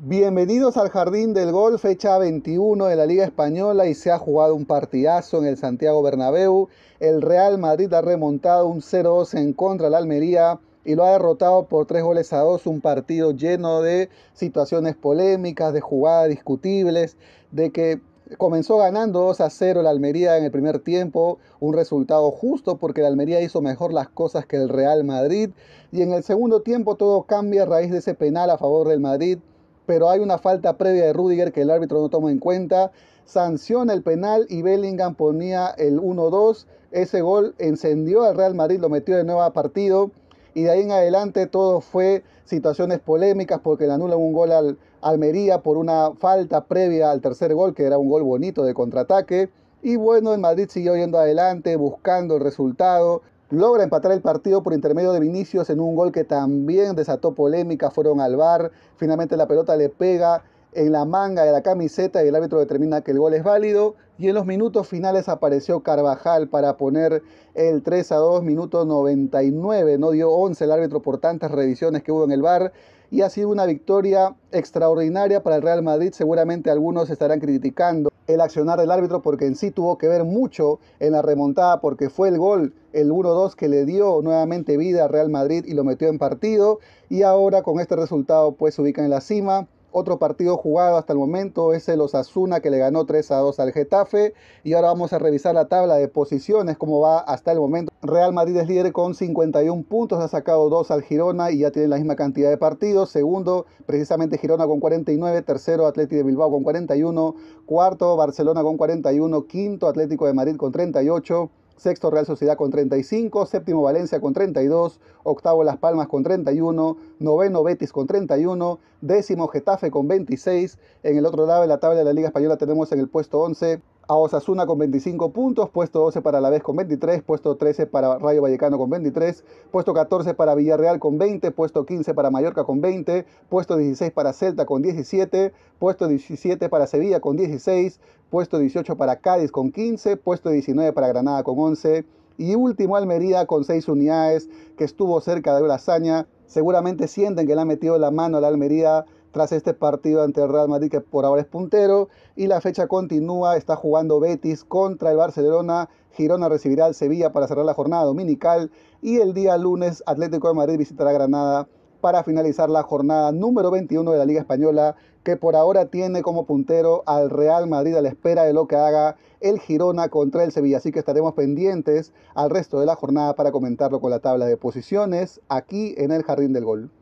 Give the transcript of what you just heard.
Bienvenidos al Jardín del Gol, fecha 21 de la Liga Española y se ha jugado un partidazo en el Santiago Bernabéu. El Real Madrid ha remontado un 0-2 en contra del Almería y lo ha derrotado por 3 goles a 2, un partido lleno de situaciones polémicas, de jugadas discutibles, de que comenzó ganando 2 a 0 la Almería en el primer tiempo, un resultado justo porque la Almería hizo mejor las cosas que el Real Madrid y en el segundo tiempo todo cambia a raíz de ese penal a favor del Madrid pero hay una falta previa de Rudiger que el árbitro no tomó en cuenta. Sanciona el penal y Bellingham ponía el 1-2. Ese gol encendió al Real Madrid, lo metió de nuevo a partido. Y de ahí en adelante todo fue situaciones polémicas porque le anulan un gol al Almería por una falta previa al tercer gol, que era un gol bonito de contraataque. Y bueno, el Madrid siguió yendo adelante, buscando el resultado logra empatar el partido por intermedio de Vinicius en un gol que también desató polémica, fueron al bar, finalmente la pelota le pega en la manga de la camiseta y el árbitro determina que el gol es válido y en los minutos finales apareció Carvajal para poner el 3 a 2, minuto 99, no dio 11 el árbitro por tantas revisiones que hubo en el bar y ha sido una victoria extraordinaria para el Real Madrid, seguramente algunos estarán criticando el accionar del árbitro porque en sí tuvo que ver mucho en la remontada porque fue el gol, el 1-2 que le dio nuevamente vida a Real Madrid y lo metió en partido y ahora con este resultado pues se ubica en la cima otro partido jugado hasta el momento es el Osasuna que le ganó 3 a 2 al Getafe. Y ahora vamos a revisar la tabla de posiciones, cómo va hasta el momento. Real Madrid es líder con 51 puntos, ha sacado 2 al Girona y ya tiene la misma cantidad de partidos. Segundo, precisamente Girona con 49. Tercero, Atlético de Bilbao con 41. Cuarto, Barcelona con 41. Quinto, Atlético de Madrid con 38 sexto Real Sociedad con 35, séptimo Valencia con 32, octavo Las Palmas con 31, noveno Betis con 31, décimo Getafe con 26. En el otro lado de la tabla de la Liga Española tenemos en el puesto 11 a Osasuna con 25 puntos, puesto 12 para la vez con 23, puesto 13 para Rayo Vallecano con 23, puesto 14 para Villarreal con 20, puesto 15 para Mallorca con 20, puesto 16 para Celta con 17, puesto 17 para Sevilla con 16, puesto 18 para Cádiz con 15, puesto 19 para Granada con 11 y último Almería con 6 unidades que estuvo cerca de la hazaña. Seguramente sienten que le han metido la mano a la Almería tras este partido ante el Real Madrid que por ahora es puntero y la fecha continúa, está jugando Betis contra el Barcelona, Girona recibirá al Sevilla para cerrar la jornada dominical y el día lunes Atlético de Madrid visitará Granada para finalizar la jornada número 21 de la Liga Española que por ahora tiene como puntero al Real Madrid a la espera de lo que haga el Girona contra el Sevilla. Así que estaremos pendientes al resto de la jornada para comentarlo con la tabla de posiciones aquí en el Jardín del Gol.